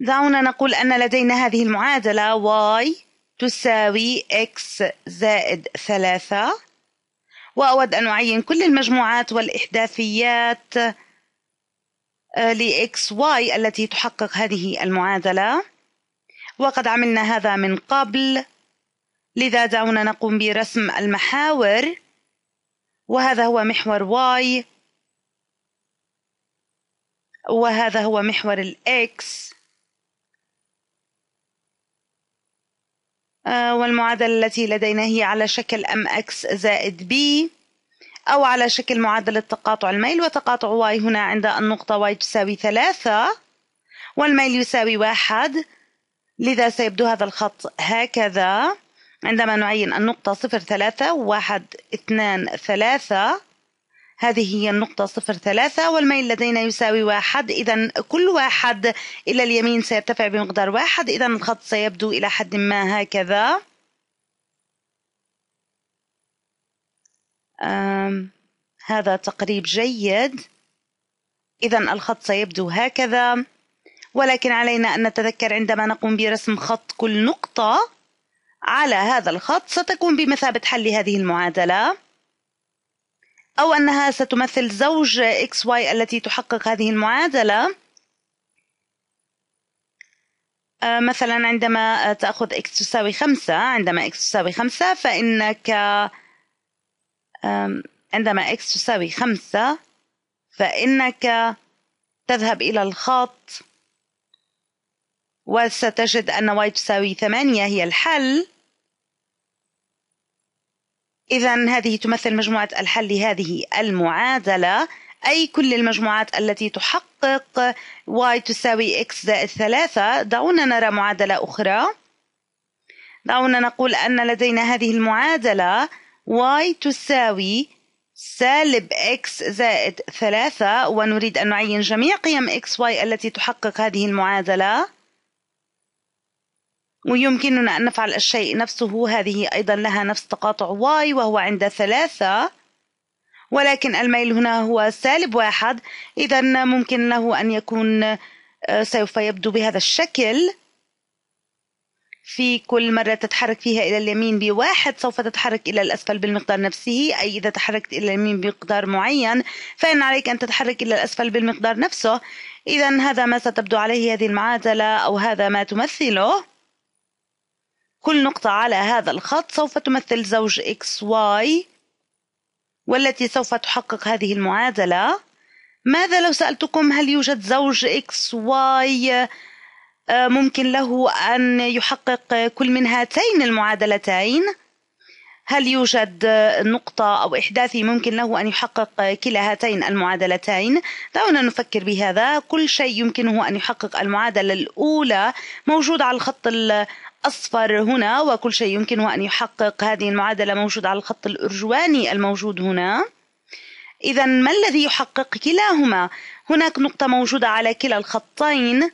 دعونا نقول أن لدينا هذه المعادلة y تساوي x زائد ثلاثة وأود أن أعين كل المجموعات والإحداثيات لـ x y التي تحقق هذه المعادلة وقد عملنا هذا من قبل لذا دعونا نقوم برسم المحاور وهذا هو محور y وهذا هو محور الإكس آه، والمعادلة التي لدينا هي على شكل mx زائد b أو على شكل معادلة تقاطع الميل وتقاطع y هنا عند النقطة y تساوي ثلاثة والميل يساوي واحد لذا سيبدو هذا الخط هكذا عندما نعين النقطة صفر ثلاثة واحد اثنان ثلاثة هذه هي النقطة صفر ثلاثة والميل لدينا يساوي واحد إذا كل واحد إلى اليمين سيرتفع بمقدار واحد إذا الخط سيبدو إلى حد ما هكذا هذا تقريب جيد إذا الخط سيبدو هكذا ولكن علينا أن نتذكر عندما نقوم برسم خط كل نقطة على هذا الخط ستكون بمثابة حل هذه المعادلة أو أنها ستمثل زوج إكس واي التي تحقق هذه المعادلة آه، مثلا عندما تأخذ إكس تساوي خمسة عندما إكس تساوي خمسة فإنك عندما إكس تساوي خمسة فإنك تذهب إلى الخط وستجد أن واي تساوي ثمانية هي الحل إذا هذه تمثل مجموعة الحل لهذه المعادلة أي كل المجموعات التي تحقق y تساوي x زائد ثلاثة دعونا نرى معادلة أخرى دعونا نقول أن لدينا هذه المعادلة y تساوي سالب x زائد ثلاثة ونريد أن نعين جميع قيم x y التي تحقق هذه المعادلة ويمكننا أن نفعل الشيء نفسه هذه أيضا لها نفس تقاطع واي وهو عند ثلاثة ولكن الميل هنا هو سالب واحد إذا ممكن له أن يكون آه، سوف يبدو بهذا الشكل في كل مرة تتحرك فيها إلى اليمين بواحد سوف تتحرك إلى الأسفل بالمقدار نفسه أي إذا تحركت إلى اليمين بمقدار معين فإن عليك أن تتحرك إلى الأسفل بالمقدار نفسه إذا هذا ما ستبدو عليه هذه المعادلة أو هذا ما تمثله كل نقطة على هذا الخط سوف تمثل زوج إكس واي والتي سوف تحقق هذه المعادلة ماذا لو سألتكم هل يوجد زوج إكس واي آه، ممكن له أن يحقق كل من هاتين المعادلتين هل يوجد نقطة أو إحداثي ممكن له أن يحقق كلا هاتين المعادلتين؟ دعونا نفكر بهذا، كل شيء يمكنه أن يحقق المعادلة الأولى موجود على الخط أصفر هنا وكل شيء يمكنه أن يحقق هذه المعادلة موجودة على الخط الأرجواني الموجود هنا إذا ما الذي يحقق كلاهما؟ هناك نقطة موجودة على كلا الخطين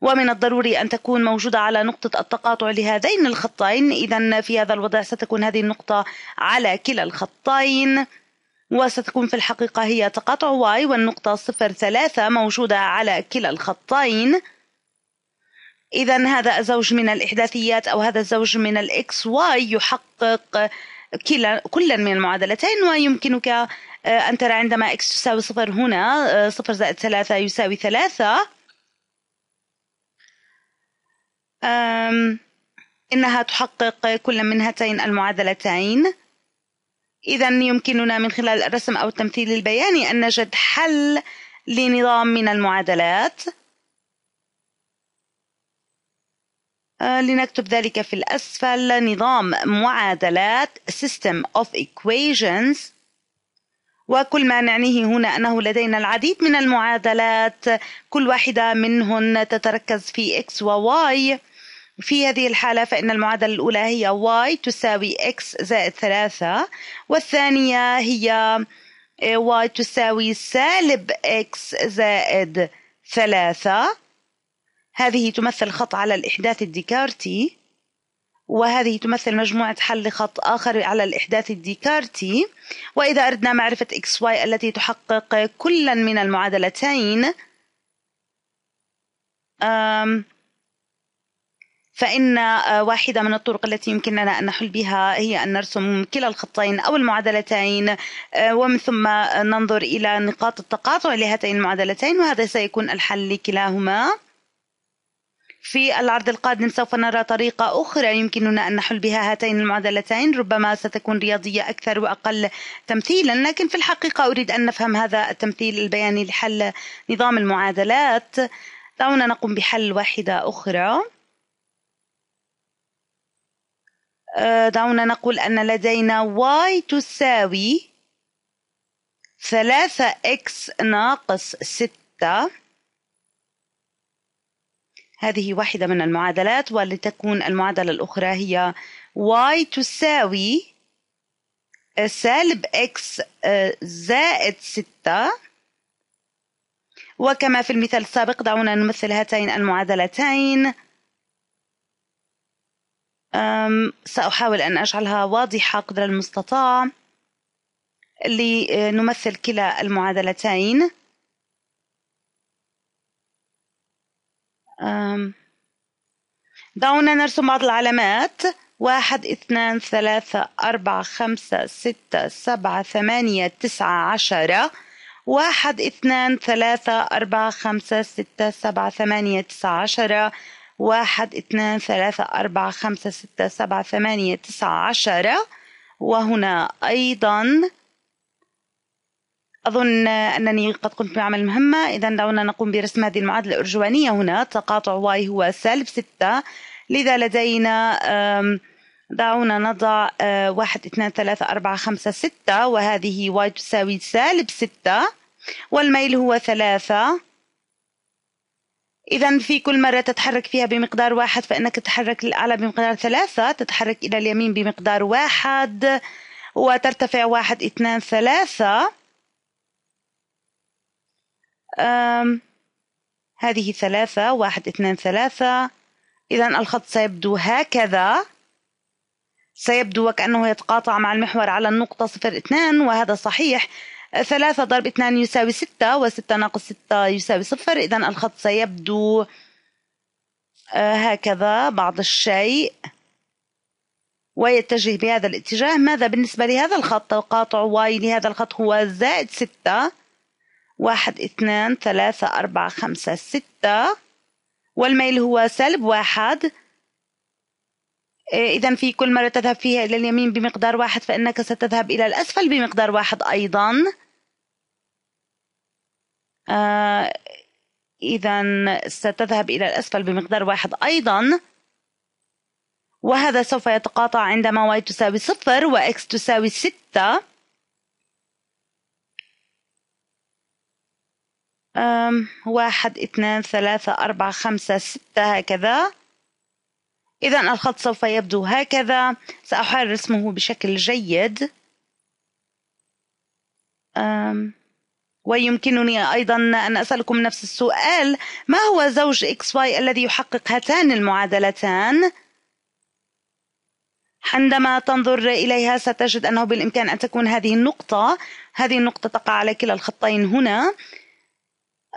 ومن الضروري أن تكون موجودة على نقطة التقاطع لهذين الخطين إذا في هذا الوضع ستكون هذه النقطة على كلا الخطين وستكون في الحقيقة هي تقاطع y والنقطة صفر ثلاثة موجودة على كلا الخطين إذا هذا زوج من الإحداثيات أو هذا الزوج من الإكس واي يحقق كلا كلا من المعادلتين ويمكنك آه، أن ترى عندما إكس تساوي صفر هنا آه، صفر زائد ثلاثة يساوي ثلاثة إنها تحقق كل من هاتين المعادلتين إذا يمكننا من خلال الرسم أو التمثيل البياني أن نجد حل لنظام من المعادلات آه، لنكتب ذلك في الأسفل نظام معادلات system of equations وكل ما نعنيه هنا أنه لدينا العديد من المعادلات كل واحدة منهن تتركز في x و y في هذه الحالة فإن المعادلة الأولى هي y تساوي x زائد ثلاثة والثانية هي آه، y تساوي سالب x زائد ثلاثة هذه تمثل خط على الإحداث الديكارتي وهذه تمثل مجموعة حل خط آخر على الإحداث الديكارتي وإذا أردنا معرفة x y التي تحقق كلا من المعادلتين فإن آه، واحدة من الطرق التي يمكننا أن نحل بها هي أن نرسم كلا الخطين أو المعادلتين آه، ومن ثم ننظر إلى نقاط التقاطع لهاتين المعادلتين وهذا سيكون الحل لكلاهما في العرض القادم سوف نرى طريقة أخرى يمكننا أن نحل بها هاتين المعادلتين ربما ستكون رياضية أكثر وأقل تمثيلا لكن في الحقيقة أريد أن نفهم هذا التمثيل البياني لحل نظام المعادلات دعونا نقوم بحل واحدة أخرى أه، دعونا نقول أن لدينا y تساوي ثلاثة x ناقص ستة هذه واحدة من المعادلات ولتكون المعادلة الأخرى هي y تساوي سالب x زائد 6 وكما في المثال السابق دعونا نمثل هاتين المعادلتين سأحاول أن أجعلها واضحة قدر المستطاع لنمثل كلا المعادلتين دعونا نرسم بعض العلامات واحد اثنان ثلاثة أربعة خمسة ستة سبعة ثمانية تسعة عشرة واحد اثنان ثلاثة أربعة خمسة ستة سبعة ثمانية تسعة عشرة واحد اثنان ثلاثة أربعة خمسة ستة سبعة ثمانية تسعة عشرة وهنا أيضا أظن أنني قد قمت بعمل مهمة إذا دعونا نقوم برسم هذه المعادلة الأرجوانية هنا تقاطع واي هو سالب ستة لذا لدينا دعونا نضع آه، واحد اثنان ثلاثة أربعة خمسة ستة وهذه واي تساوي سالب ستة والميل هو ثلاثة إذا في كل مرة تتحرك فيها بمقدار واحد فإنك تتحرك للأعلى بمقدار ثلاثة تتحرك إلى اليمين بمقدار واحد وترتفع واحد اثنان ثلاثة هذه ثلاثة واحد اثنان ثلاثة إذا الخط سيبدو هكذا سيبدو وكأنه يتقاطع مع المحور على النقطة صفر اثنان وهذا صحيح ثلاثة ضرب اثنان يساوي ستة وستة ناقص ستة يساوي صفر إذا الخط سيبدو آه، هكذا بعض الشيء ويتجه بهذا الاتجاه ماذا بالنسبة لهذا الخط تقاطع واي لهذا الخط هو زائد ستة واحد اثنان ثلاثة أربعة خمسة ستة والميل هو سلب واحد إيه، إذا في كل مرة تذهب فيها إلى اليمين بمقدار واحد فإنك ستذهب إلى الأسفل بمقدار واحد أيضا آه إذا ستذهب إلى الأسفل بمقدار واحد أيضا وهذا سوف يتقاطع عندما y تساوي صفر x تساوي ستة واحد اثنان ثلاثة أربعة خمسة ستة هكذا إذا الخط سوف يبدو هكذا سأحاول رسمه بشكل جيد ويمكنني أيضا أن أسألكم نفس السؤال ما هو زوج إكس واي الذي يحقق هاتان المعادلتان؟ عندما تنظر إليها ستجد أنه بالإمكان أن تكون هذه النقطة هذه النقطة تقع على كلا الخطين هنا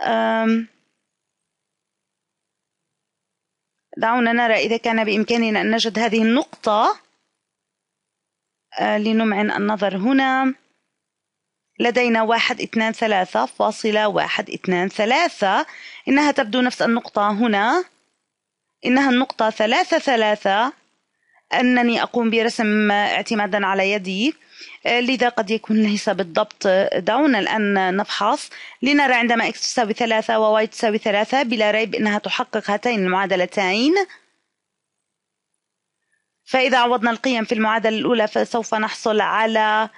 آم دعونا نرى إذا كان بإمكاننا أن نجد هذه النقطة أه، لنمعن النظر هنا لدينا واحد اثنان ثلاثة فاصلة واحد اثنان ثلاثة إنها تبدو نفس النقطة هنا إنها النقطة ثلاثة ثلاثة أنني أقوم برسم اعتمادا على يدي آه، لذا قد يكون ليس بالضبط آه، دعونا الآن نفحص لنرى عندما x تساوي ثلاثة و تساوي ثلاثة بلا ريب أنها تحقق هاتين المعادلتين فإذا عوضنا القيم في المعادلة الأولى فسوف نحصل على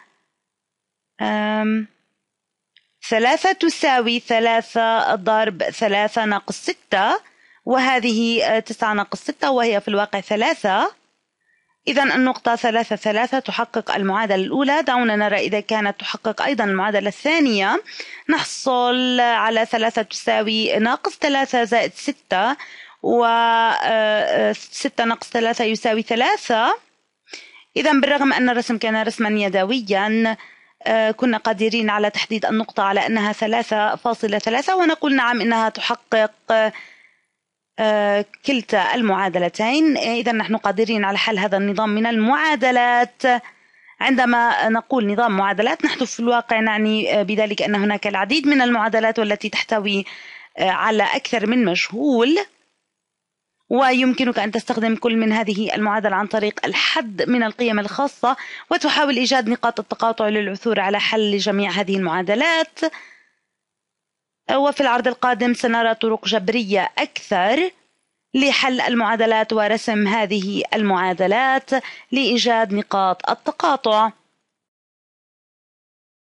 ثلاثة تساوي ثلاثة ضرب ثلاثة ناقص ستة وهذه آه، تسعة ناقص ستة وهي في الواقع ثلاثة إذا النقطة ثلاثة ثلاثة تحقق المعادلة الأولى دعونا نرى إذا كانت تحقق أيضا المعادلة الثانية نحصل على ثلاثة تساوي ناقص ثلاثة زائد ستة و آه، ستة ناقص ثلاثة يساوي ثلاثة إذا بالرغم أن الرسم كان رسما يدويا آه، كنا قادرين على تحديد النقطة على أنها ثلاثة فاصلة ثلاثة ونقول نعم إنها تحقق آه، كلتا المعادلتين إذا نحن قادرين على حل هذا النظام من المعادلات عندما نقول نظام معادلات نحن في الواقع نعني آه، بذلك أن هناك العديد من المعادلات والتي تحتوي آه، على أكثر من مجهول ويمكنك أن تستخدم كل من هذه المعادلة عن طريق الحد من القيم الخاصة وتحاول إيجاد نقاط التقاطع للعثور على حل لجميع هذه المعادلات وفي العرض القادم سنرى طرق جبرية أكثر لحل المعادلات ورسم هذه المعادلات لإيجاد نقاط التقاطع